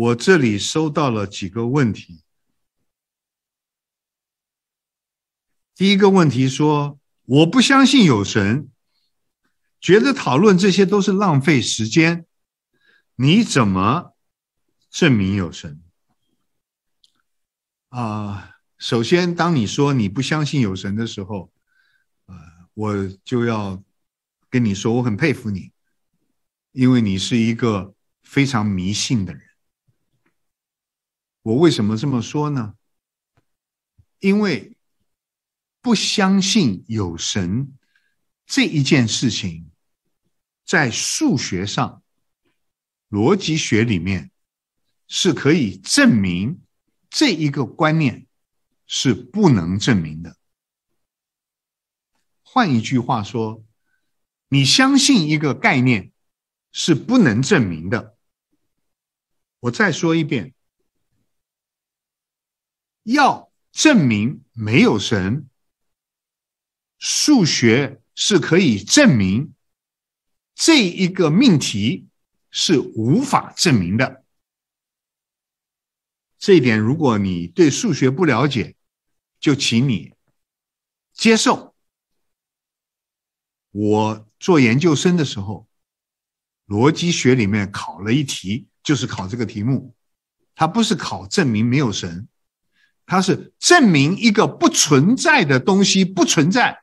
我这里收到了几个问题。第一个问题说：“我不相信有神，觉得讨论这些都是浪费时间。你怎么证明有神？”啊，首先，当你说你不相信有神的时候，呃，我就要跟你说，我很佩服你，因为你是一个非常迷信的人。我为什么这么说呢？因为不相信有神这一件事情，在数学上、逻辑学里面是可以证明这一个观念是不能证明的。换一句话说，你相信一个概念是不能证明的。我再说一遍。要证明没有神，数学是可以证明这一个命题是无法证明的。这一点，如果你对数学不了解，就请你接受。我做研究生的时候，逻辑学里面考了一题，就是考这个题目，它不是考证明没有神。它是证明一个不存在的东西不存在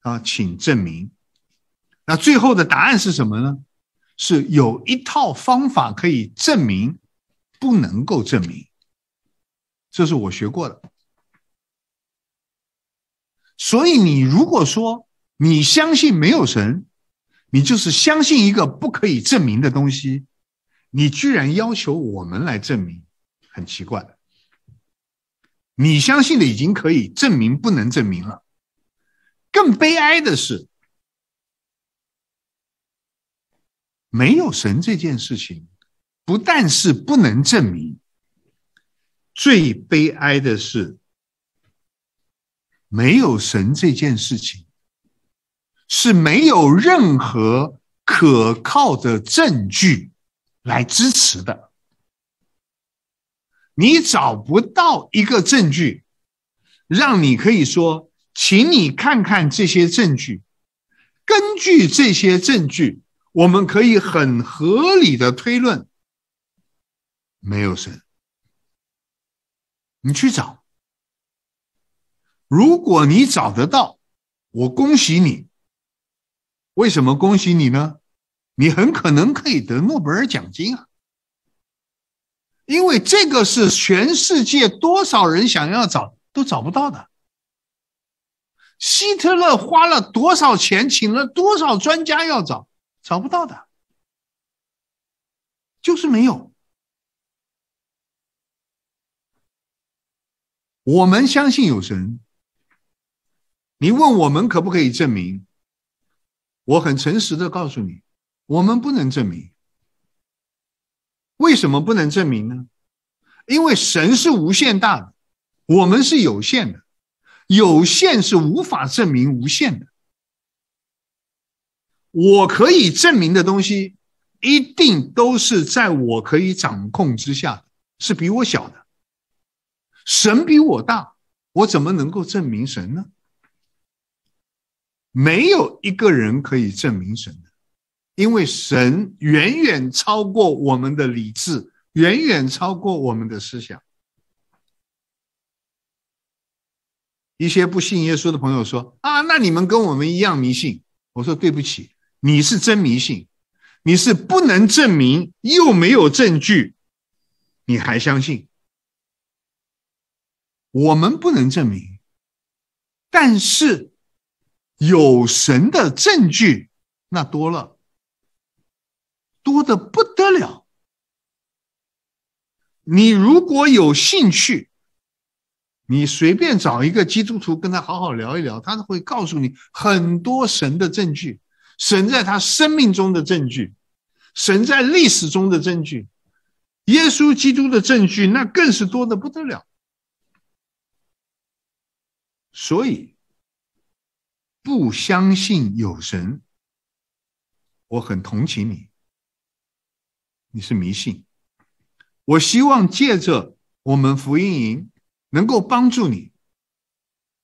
啊，请证明。那最后的答案是什么呢？是有一套方法可以证明，不能够证明。这是我学过的。所以你如果说你相信没有神，你就是相信一个不可以证明的东西，你居然要求我们来证明，很奇怪的。你相信的已经可以证明不能证明了，更悲哀的是，没有神这件事情，不但是不能证明，最悲哀的是，没有神这件事情，是没有任何可靠的证据来支持的。你找不到一个证据，让你可以说，请你看看这些证据，根据这些证据，我们可以很合理的推论，没有神。你去找，如果你找得到，我恭喜你。为什么恭喜你呢？你很可能可以得诺贝尔奖金啊。因为这个是全世界多少人想要找都找不到的，希特勒花了多少钱，请了多少专家要找，找不到的，就是没有。我们相信有神，你问我们可不可以证明？我很诚实的告诉你，我们不能证明。为什么不能证明呢？因为神是无限大的，我们是有限的，有限是无法证明无限的。我可以证明的东西，一定都是在我可以掌控之下的，是比我小的。神比我大，我怎么能够证明神呢？没有一个人可以证明神的。因为神远远超过我们的理智，远远超过我们的思想。一些不信耶稣的朋友说：“啊，那你们跟我们一样迷信。”我说：“对不起，你是真迷信，你是不能证明，又没有证据，你还相信？我们不能证明，但是有神的证据，那多了。”多的不得了。你如果有兴趣，你随便找一个基督徒跟他好好聊一聊，他会告诉你很多神的证据，神在他生命中的证据，神在历史中的证据，耶稣基督的证据，那更是多的不得了。所以，不相信有神，我很同情你。你是迷信，我希望借着我们福音营能够帮助你，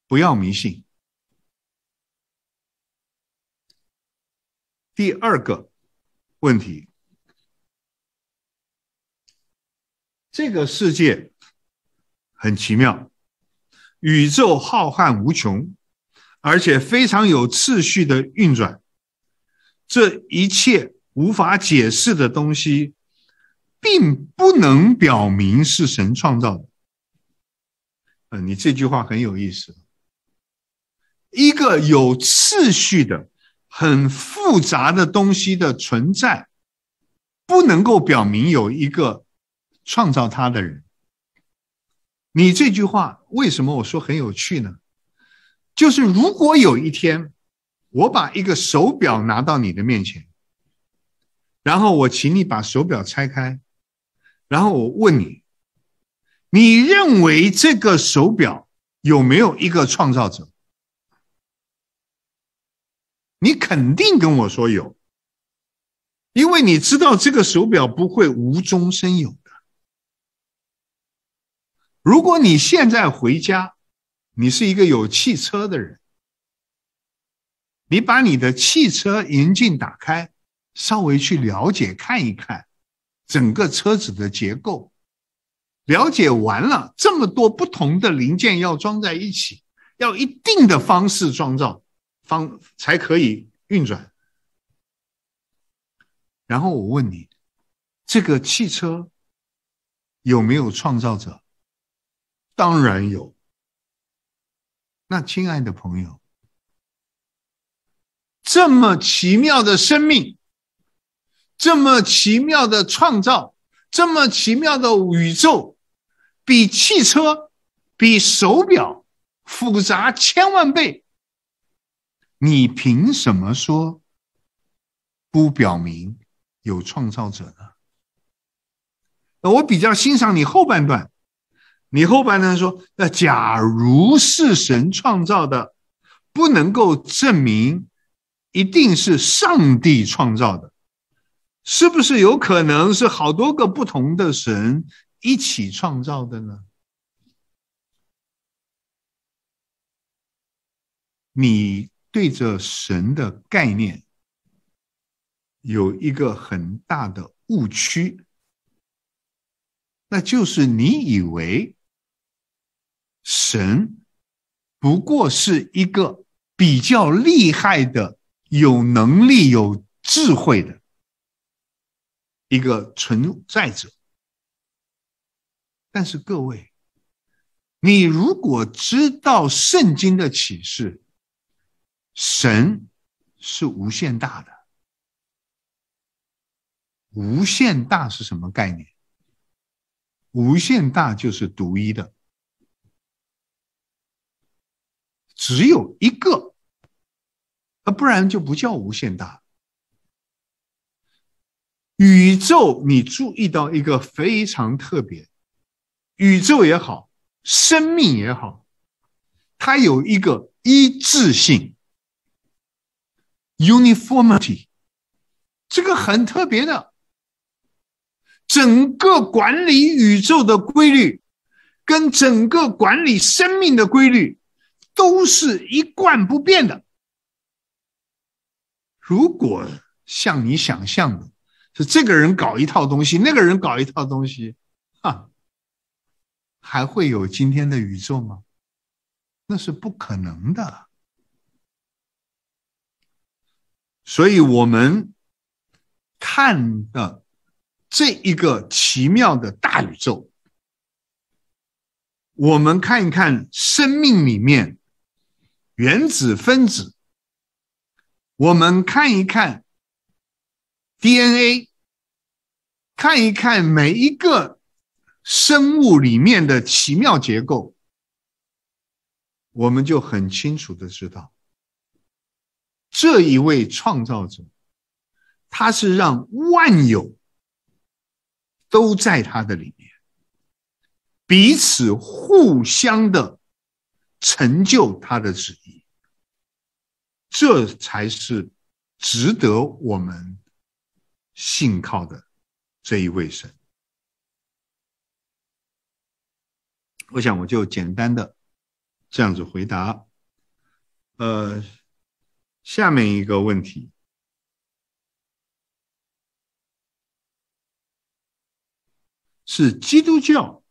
不要迷信。第二个问题，这个世界很奇妙，宇宙浩瀚无穷，而且非常有次序的运转，这一切。无法解释的东西，并不能表明是神创造的。嗯，你这句话很有意思。一个有次序的、很复杂的东西的存在，不能够表明有一个创造它的人。你这句话为什么我说很有趣呢？就是如果有一天我把一个手表拿到你的面前。然后我请你把手表拆开，然后我问你，你认为这个手表有没有一个创造者？你肯定跟我说有，因为你知道这个手表不会无中生有的。如果你现在回家，你是一个有汽车的人，你把你的汽车引镜打开。稍微去了解看一看，整个车子的结构。了解完了，这么多不同的零件要装在一起，要一定的方式创造，方才可以运转。然后我问你，这个汽车有没有创造者？当然有。那亲爱的朋友，这么奇妙的生命。这么奇妙的创造，这么奇妙的宇宙，比汽车、比手表复杂千万倍，你凭什么说不表明有创造者呢？那我比较欣赏你后半段，你后半段说：，那假如是神创造的，不能够证明一定是上帝创造的。是不是有可能是好多个不同的神一起创造的呢？你对着神的概念有一个很大的误区，那就是你以为神不过是一个比较厉害的、有能力、有智慧的。一个存在者，但是各位，你如果知道圣经的启示，神是无限大的。无限大是什么概念？无限大就是独一的，只有一个，那不然就不叫无限大。宇宙，你注意到一个非常特别，宇宙也好，生命也好，它有一个一致性 （uniformity），这个很特别的。整个管理宇宙的规律，跟整个管理生命的规律，都是一贯不变的。如果像你想象的，是这个人搞一套东西，那个人搞一套东西，哈，还会有今天的宇宙吗？那是不可能的。所以我们看的这一个奇妙的大宇宙，我们看一看生命里面原子分子，我们看一看。DNA，看一看每一个生物里面的奇妙结构，我们就很清楚的知道，这一位创造者，他是让万有都在他的里面，彼此互相的成就他的旨意，这才是值得我们。信靠的这一位神，我想我就简单的这样子回答。呃，下面一个问题是基督教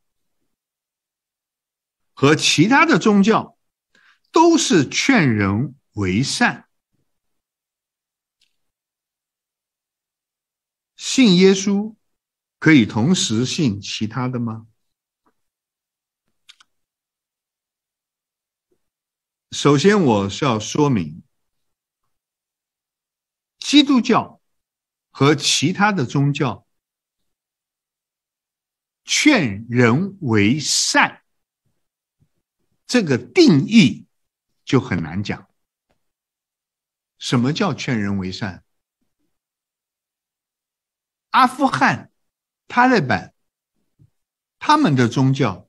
和其他的宗教都是劝人为善。信耶稣可以同时信其他的吗？首先，我是要说明，基督教和其他的宗教劝人为善这个定义就很难讲。什么叫劝人为善？阿富汗，塔利班，他们的宗教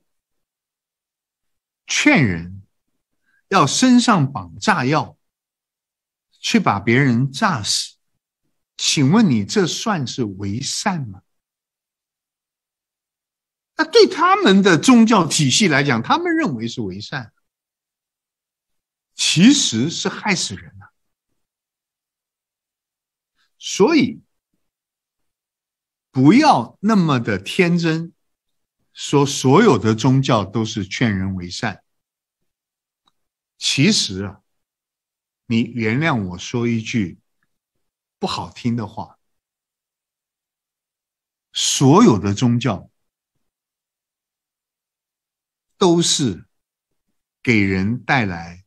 劝人要身上绑炸药去把别人炸死，请问你这算是为善吗？那对他们的宗教体系来讲，他们认为是为善，其实是害死人呐。所以。不要那么的天真，说所有的宗教都是劝人为善。其实啊，你原谅我说一句不好听的话。所有的宗教都是给人带来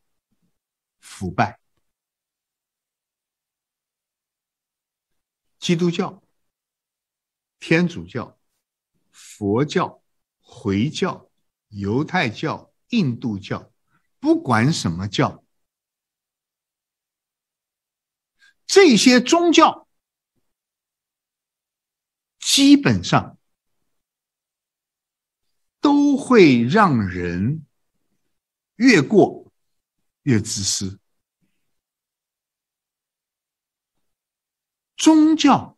腐败，基督教。天主教、佛教、回教、犹太教、印度教，不管什么教，这些宗教基本上都会让人越过越自私。宗教。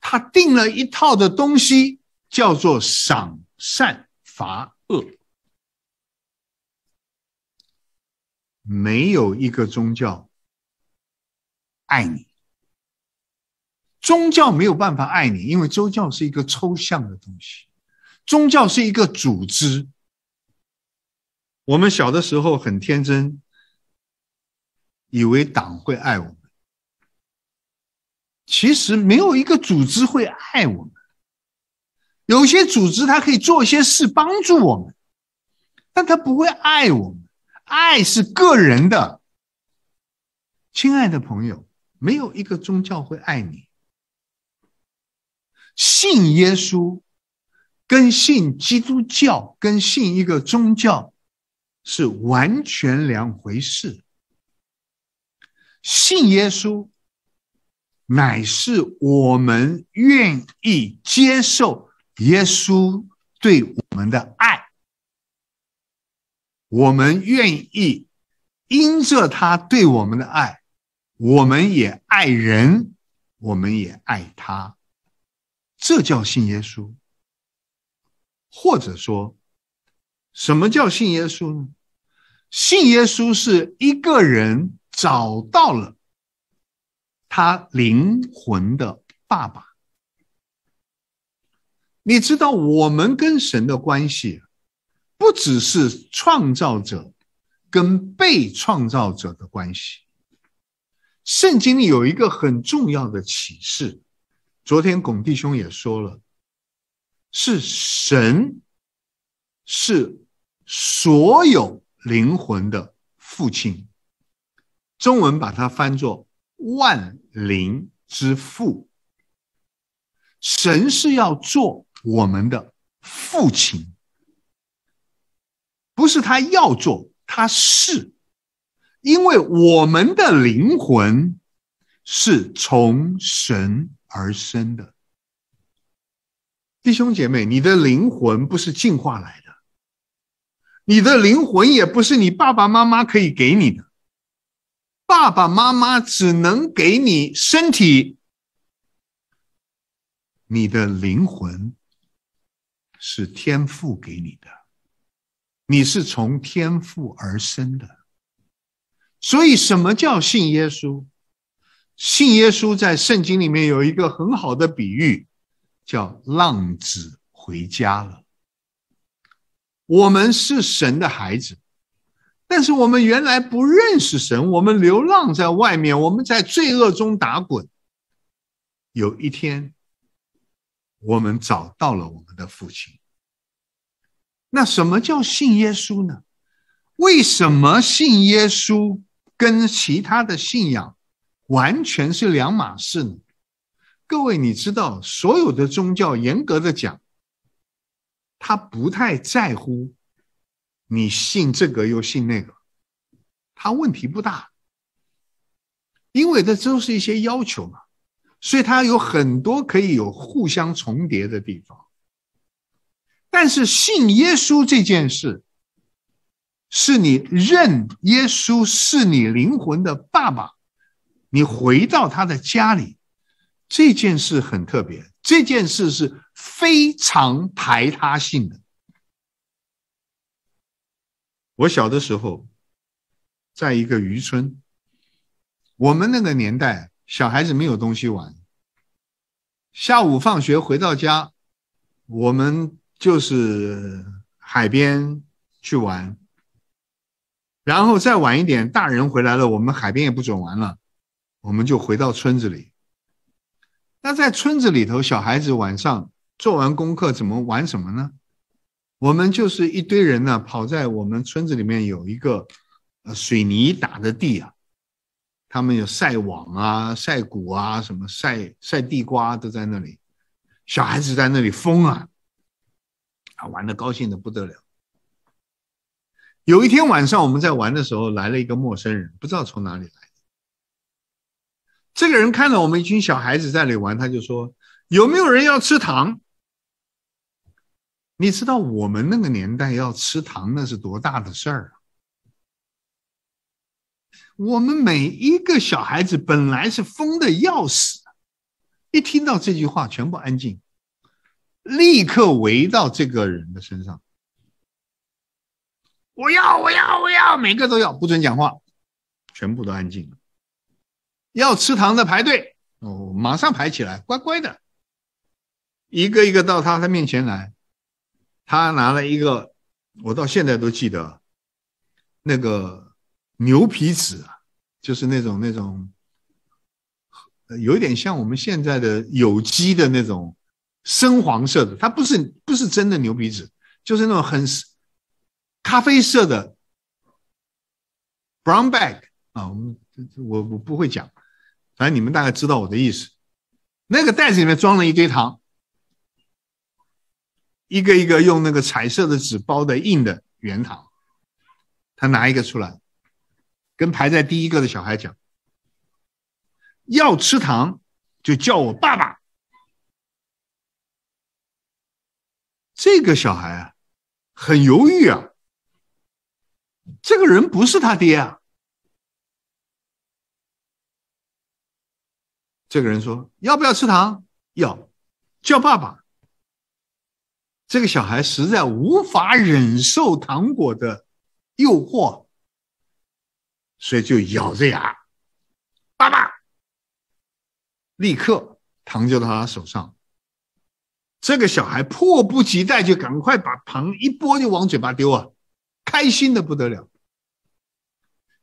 他定了一套的东西，叫做赏善罚恶。没有一个宗教爱你，宗教没有办法爱你，因为宗教是一个抽象的东西，宗教是一个组织。我们小的时候很天真，以为党会爱我。其实没有一个组织会爱我们，有些组织它可以做一些事帮助我们，但他不会爱我们。爱是个人的，亲爱的朋友，没有一个宗教会爱你。信耶稣，跟信基督教，跟信一个宗教，是完全两回事。信耶稣。乃是我们愿意接受耶稣对我们的爱，我们愿意因着他对我们的爱，我们也爱人，我们也爱他，这叫信耶稣。或者说，什么叫信耶稣呢？信耶稣是一个人找到了。他灵魂的爸爸，你知道我们跟神的关系，不只是创造者跟被创造者的关系。圣经里有一个很重要的启示，昨天巩弟兄也说了，是神是所有灵魂的父亲。中文把它翻作。万灵之父，神是要做我们的父亲，不是他要做，他是，因为我们的灵魂是从神而生的。弟兄姐妹，你的灵魂不是进化来的，你的灵魂也不是你爸爸妈妈可以给你的。爸爸妈妈只能给你身体，你的灵魂是天赋给你的，你是从天赋而生的。所以，什么叫信耶稣？信耶稣在圣经里面有一个很好的比喻，叫“浪子回家了”。我们是神的孩子。但是我们原来不认识神，我们流浪在外面，我们在罪恶中打滚。有一天，我们找到了我们的父亲。那什么叫信耶稣呢？为什么信耶稣跟其他的信仰完全是两码事呢？各位，你知道所有的宗教严格的讲，他不太在乎。你信这个又信那个，他问题不大，因为这都是一些要求嘛，所以他有很多可以有互相重叠的地方。但是信耶稣这件事，是你认耶稣是你灵魂的爸爸，你回到他的家里，这件事很特别，这件事是非常排他性的。我小的时候，在一个渔村。我们那个年代，小孩子没有东西玩。下午放学回到家，我们就是海边去玩。然后再晚一点，大人回来了，我们海边也不准玩了，我们就回到村子里。那在村子里头，小孩子晚上做完功课，怎么玩什么呢？我们就是一堆人呢，跑在我们村子里面有一个，呃，水泥打的地啊，他们有晒网啊、晒谷啊、什么晒晒地瓜都在那里，小孩子在那里疯啊，啊玩的高兴的不得了。有一天晚上我们在玩的时候，来了一个陌生人，不知道从哪里来这个人看到我们一群小孩子在那里玩，他就说：“有没有人要吃糖？”你知道我们那个年代要吃糖那是多大的事儿啊！我们每一个小孩子本来是疯的要死，一听到这句话全部安静，立刻围到这个人的身上。我要，我要，我要，每个都要，不准讲话，全部都安静了。要吃糖的排队哦，马上排起来，乖乖的，一个一个到他的面前来。他拿了一个，我到现在都记得，那个牛皮纸，啊，就是那种那种，有一点像我们现在的有机的那种深黄色的，它不是不是真的牛皮纸，就是那种很咖啡色的 brown bag 啊，我们我我不会讲，反正你们大概知道我的意思。那个袋子里面装了一堆糖。一个一个用那个彩色的纸包的硬的圆糖，他拿一个出来，跟排在第一个的小孩讲：“要吃糖，就叫我爸爸。”这个小孩啊，很犹豫啊。这个人不是他爹啊。这个人说：“要不要吃糖？要，叫爸爸。”这个小孩实在无法忍受糖果的诱惑，所以就咬着牙，爸爸，立刻糖就到他手上。这个小孩迫不及待，就赶快把糖一拨就往嘴巴丢啊，开心的不得了。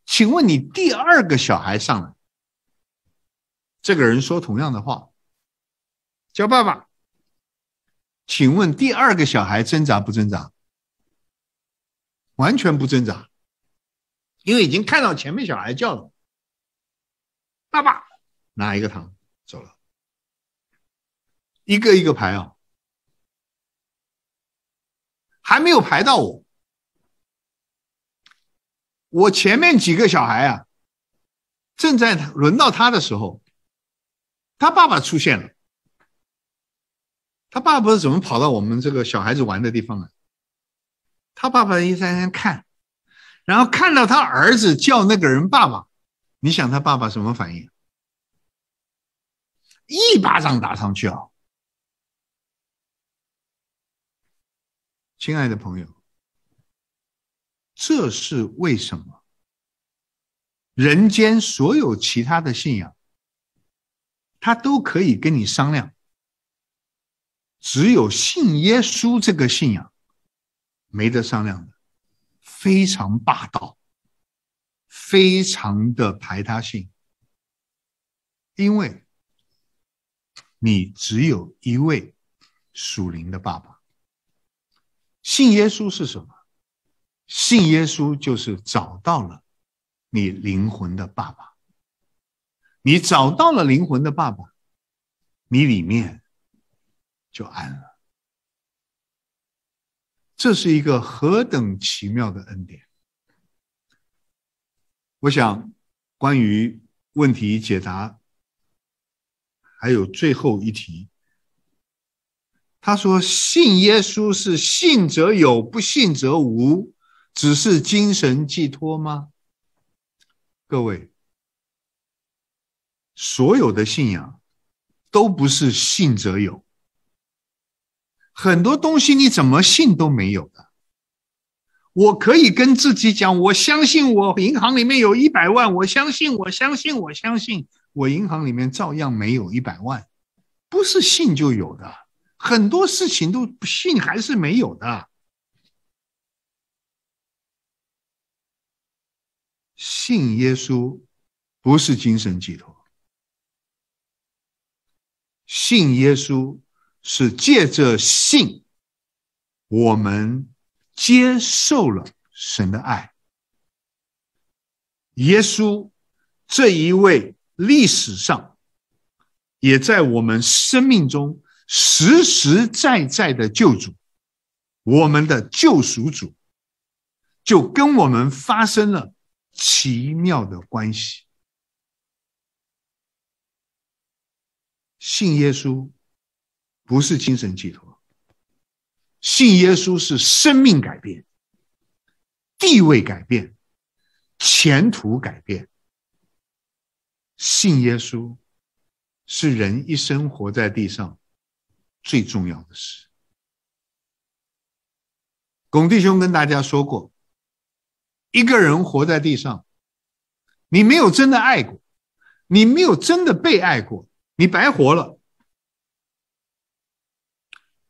请问你第二个小孩上来，这个人说同样的话，叫爸爸。请问第二个小孩挣扎不挣扎？完全不挣扎，因为已经看到前面小孩叫了，爸爸拿一个糖走了，一个一个排哦，还没有排到我，我前面几个小孩啊，正在轮到他的时候，他爸爸出现了。他爸爸是怎么跑到我们这个小孩子玩的地方啊？他爸爸一三三看，然后看到他儿子叫那个人爸爸，你想他爸爸什么反应？一巴掌打上去啊！亲爱的朋友，这是为什么？人间所有其他的信仰，他都可以跟你商量。只有信耶稣这个信仰，没得商量的，非常霸道，非常的排他性。因为，你只有一位属灵的爸爸。信耶稣是什么？信耶稣就是找到了你灵魂的爸爸。你找到了灵魂的爸爸，你里面。就安了，这是一个何等奇妙的恩典！我想，关于问题解答，还有最后一题：他说，信耶稣是信则有，不信则无，只是精神寄托吗？各位，所有的信仰都不是信则有。很多东西你怎么信都没有的。我可以跟自己讲，我相信我银行里面有一百万，我相信，我相信，我相信，我银行里面照样没有一百万，不是信就有的。很多事情都不信还是没有的。信耶稣不是精神寄托，信耶稣。是借着信，我们接受了神的爱。耶稣这一位历史上，也在我们生命中实实在在的救主，我们的救赎主，就跟我们发生了奇妙的关系。信耶稣。不是精神寄托，信耶稣是生命改变、地位改变、前途改变。信耶稣是人一生活在地上最重要的事。巩弟兄跟大家说过，一个人活在地上，你没有真的爱过，你没有真的被爱过，你白活了。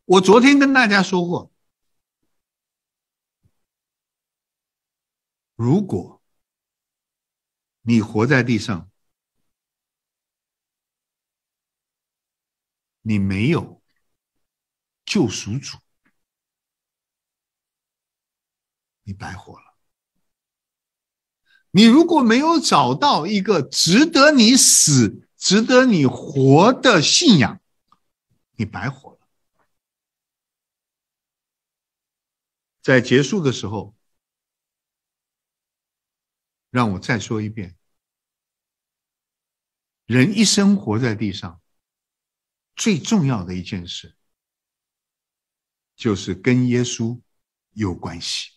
我昨天跟大家说过，如果你活在地上，你没有救赎主，你白活了。你如果没有找到一个值得你死、值得你活的信仰，你白活了。在结束的时候，让我再说一遍：人一生活在地上，最重要的一件事就是跟耶稣有关系，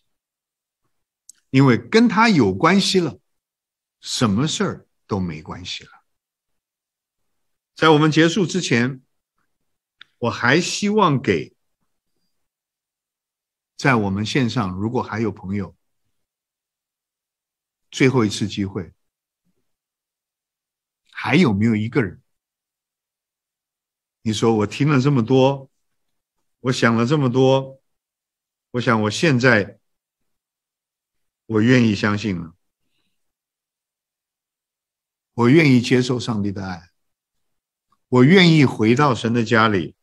因为跟他有关系了，什么事儿都没关系了。在我们结束之前，我还希望给。在我们线上，如果还有朋友，最后一次机会，还有没有一个人？你说我听了这么多，我想了这么多，我想我现在，我愿意相信了，我愿意接受上帝的爱，我愿意回到神的家里，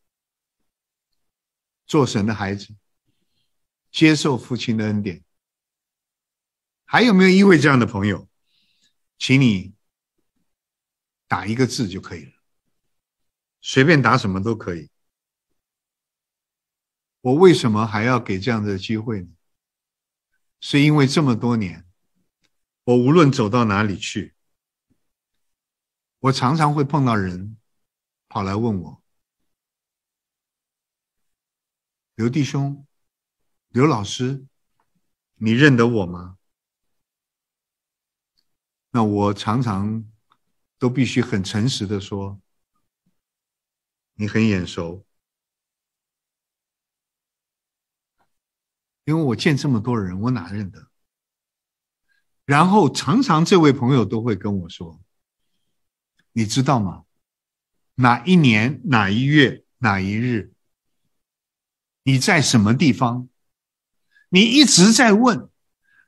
做神的孩子。接受父亲的恩典，还有没有一位这样的朋友？请你打一个字就可以了，随便打什么都可以。我为什么还要给这样的机会呢？是因为这么多年，我无论走到哪里去，我常常会碰到人跑来问我：“刘弟兄。”刘老师，你认得我吗？那我常常都必须很诚实的说，你很眼熟，因为我见这么多人，我哪认得？然后常常这位朋友都会跟我说，你知道吗？哪一年哪一月哪一日，你在什么地方？你一直在问，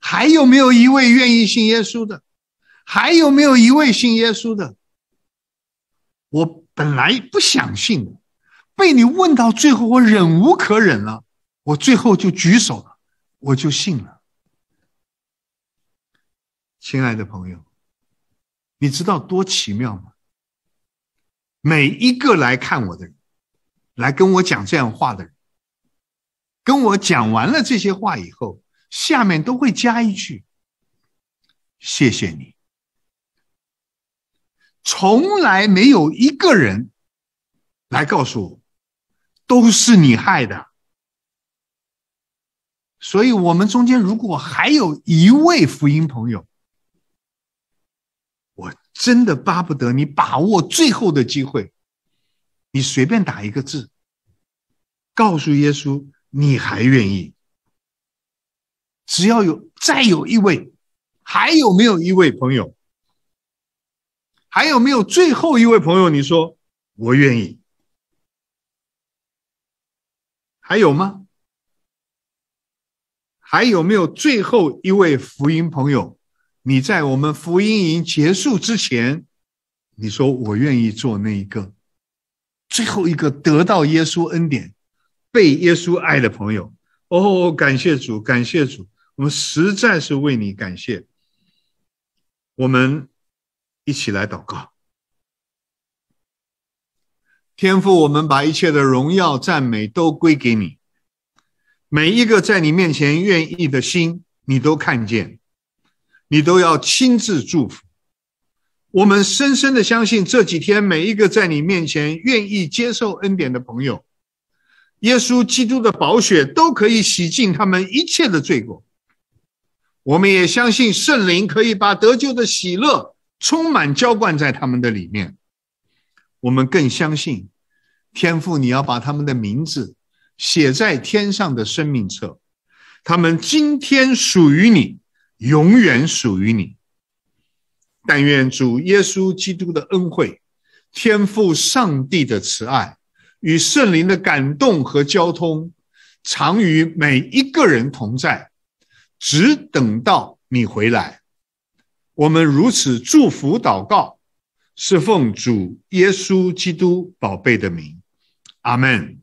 还有没有一位愿意信耶稣的？还有没有一位信耶稣的？我本来不想信，被你问到最后，我忍无可忍了，我最后就举手了，我就信了。亲爱的朋友，你知道多奇妙吗？每一个来看我的人，来跟我讲这样话的人。跟我讲完了这些话以后，下面都会加一句：“谢谢你。”从来没有一个人来告诉我都是你害的。所以，我们中间如果还有一位福音朋友，我真的巴不得你把握最后的机会，你随便打一个字，告诉耶稣。你还愿意？只要有再有一位，还有没有一位朋友？还有没有最后一位朋友？你说我愿意。还有吗？还有没有最后一位福音朋友？你在我们福音营结束之前，你说我愿意做那一个，最后一个得到耶稣恩典。被耶稣爱的朋友，哦，感谢主，感谢主，我们实在是为你感谢。我们一起来祷告，天父，我们把一切的荣耀赞美都归给你。每一个在你面前愿意的心，你都看见，你都要亲自祝福。我们深深的相信，这几天每一个在你面前愿意接受恩典的朋友。耶稣基督的宝血都可以洗净他们一切的罪过，我们也相信圣灵可以把得救的喜乐充满浇灌在他们的里面。我们更相信，天父，你要把他们的名字写在天上的生命册，他们今天属于你，永远属于你。但愿主耶稣基督的恩惠，天父上帝的慈爱。与圣灵的感动和交通，常与每一个人同在，只等到你回来。我们如此祝福祷告，是奉主耶稣基督宝贝的名，阿门。